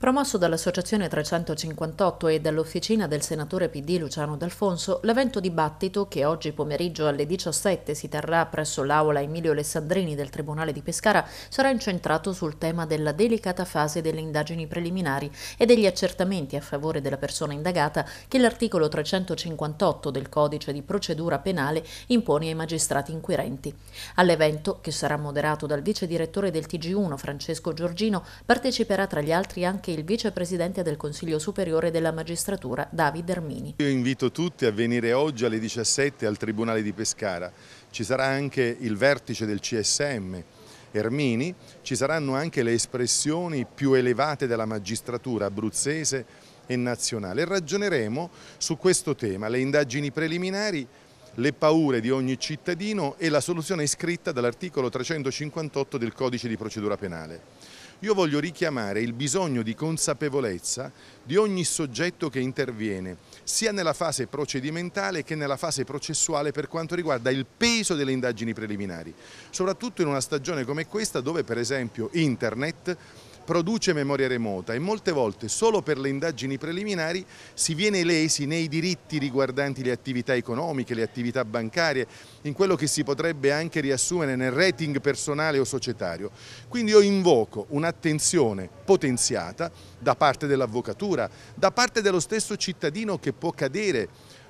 Promosso dall'Associazione 358 e dall'officina del senatore PD Luciano D'Alfonso, l'evento dibattito, che oggi pomeriggio alle 17 si terrà presso l'Aula Emilio Alessandrini del Tribunale di Pescara, sarà incentrato sul tema della delicata fase delle indagini preliminari e degli accertamenti a favore della persona indagata che l'articolo 358 del Codice di procedura penale impone ai magistrati inquirenti. All'evento, che sarà moderato dal vice direttore del TG1 Francesco Giorgino, parteciperà tra gli altri anche anche il vicepresidente del Consiglio Superiore della Magistratura, Davide Ermini. Io invito tutti a venire oggi alle 17 al Tribunale di Pescara. Ci sarà anche il vertice del CSM. Ermini, ci saranno anche le espressioni più elevate della magistratura abruzzese e nazionale. ragioneremo su questo tema, le indagini preliminari, le paure di ogni cittadino e la soluzione iscritta dall'articolo 358 del codice di procedura penale. Io voglio richiamare il bisogno di consapevolezza di ogni soggetto che interviene, sia nella fase procedimentale che nella fase processuale per quanto riguarda il peso delle indagini preliminari, soprattutto in una stagione come questa dove per esempio internet produce memoria remota e molte volte solo per le indagini preliminari si viene lesi nei diritti riguardanti le attività economiche, le attività bancarie, in quello che si potrebbe anche riassumere nel rating personale o societario. Quindi io invoco un'attenzione potenziata da parte dell'avvocatura, da parte dello stesso cittadino che può cadere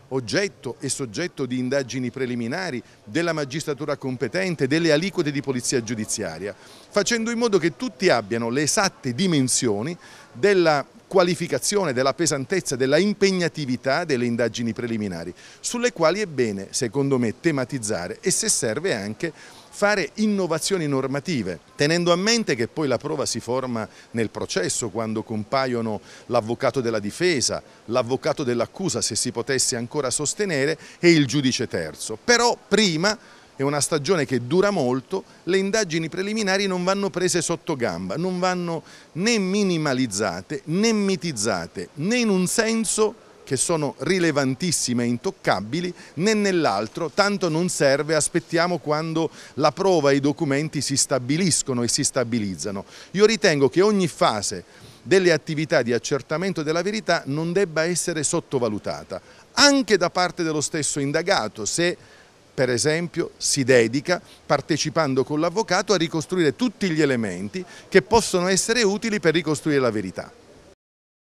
oggetto e soggetto di indagini preliminari della magistratura competente, delle aliquote di polizia giudiziaria, facendo in modo che tutti abbiano le esatte dimensioni della qualificazione della pesantezza, della impegnatività delle indagini preliminari, sulle quali è bene, secondo me, tematizzare e se serve anche fare innovazioni normative, tenendo a mente che poi la prova si forma nel processo quando compaiono l'avvocato della difesa, l'avvocato dell'accusa se si potesse ancora sostenere e il giudice terzo. Però prima è una stagione che dura molto, le indagini preliminari non vanno prese sotto gamba, non vanno né minimalizzate né mitizzate, né in un senso che sono rilevantissime e intoccabili, né nell'altro, tanto non serve, aspettiamo quando la prova e i documenti si stabiliscono e si stabilizzano. Io ritengo che ogni fase delle attività di accertamento della verità non debba essere sottovalutata, anche da parte dello stesso indagato, se per esempio, si dedica, partecipando con l'avvocato, a ricostruire tutti gli elementi che possono essere utili per ricostruire la verità.